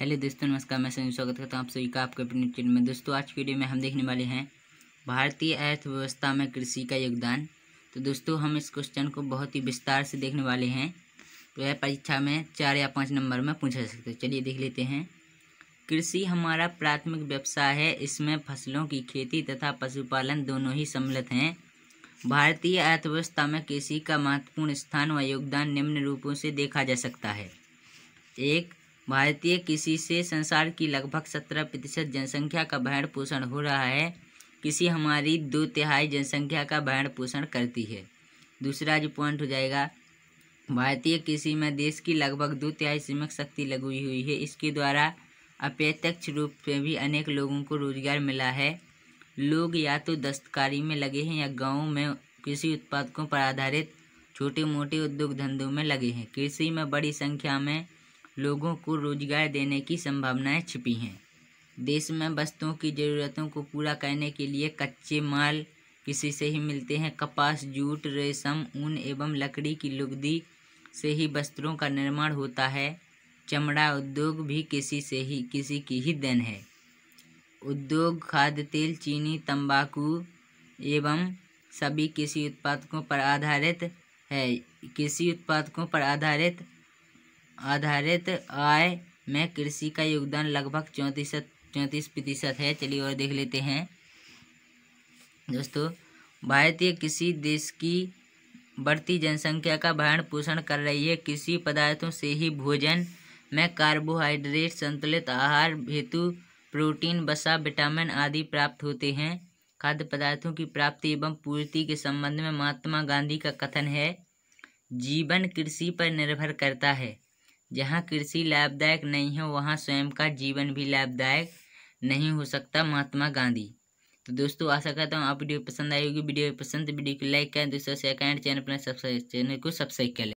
hello दोस्तों नमस्कार मैं संजू स्वागत करता हूँ आप सभी का आपके अपने चैनल में दोस्तों आज की वीडियो में हम देखने वाले हैं भारतीय अर्थव्यवस्था में कृषि का योगदान तो दोस्तों हम इस क्वेश्चन को बहुत ही विस्तार से देखने वाले हैं तो यह परीक्षा में चार या पाँच नंबर में पूछा जा सकता है चलिए देख लेते हैं कृषि हमारा प्राथमिक व्यवसाय है इसमें फसलों की खेती तथा पशुपालन दोनों ही सम्मिलित हैं भारतीय अर्थव्यवस्था में कृषि का महत्वपूर्ण स्थान व योगदान निम्न रूपों से देखा जा सकता है एक भारतीय कृषि से संसार की लगभग सत्रह प्रतिशत जनसंख्या का भरण पोषण हो रहा है कृषि हमारी दो तिहाई जनसंख्या का भरण पोषण करती है दूसरा जो पॉइंट हो जाएगा भारतीय कृषि में देश की लगभग दो तिहाई सीमक शक्ति लगी हुई है इसके द्वारा अप्रत्यक्ष रूप से भी अनेक लोगों को रोजगार मिला है लोग या तो दस्तकारी में लगे हैं या गाँव में कृषि उत्पादकों पर आधारित छोटे मोटे उद्योग धंधों में लगे हैं कृषि में बड़ी संख्या में लोगों को रोजगार देने की संभावनाएं छिपी हैं देश में वस्तुओं की ज़रूरतों को पूरा करने के लिए कच्चे माल किसी से ही मिलते हैं कपास जूट रेशम ऊन एवं लकड़ी की लुगदी से ही वस्त्रों का निर्माण होता है चमड़ा उद्योग भी किसी से ही किसी की ही देन है उद्योग खाद्य तेल चीनी तंबाकू एवं सभी कृषि उत्पादकों पर आधारित है कृषि उत्पादकों पर आधारित आधारित आय में कृषि का योगदान लगभग चौंतीस चौंतीस प्रतिशत है चलिए और देख लेते हैं दोस्तों भारतीय किसी देश की बढ़ती जनसंख्या का भरण पोषण कर रही है कृषि पदार्थों से ही भोजन में कार्बोहाइड्रेट संतुलित आहार हेतु प्रोटीन वसा विटामिन आदि प्राप्त होते हैं खाद्य पदार्थों की प्राप्ति एवं पूर्ति के संबंध में महात्मा गांधी का कथन है जीवन कृषि पर निर्भर करता है जहाँ कृषि लाभदायक नहीं हो वहाँ स्वयं का जीवन भी लाभदायक नहीं हो सकता महात्मा गांधी तो दोस्तों आशा करता हूँ आप वीडियो पसंद आई होगी वीडियो पसंद वीडियो को लाइक करें दोस्तों शेयर करें चैनल पर सब्सक्राइब चैनल को सब्सक्राइब करें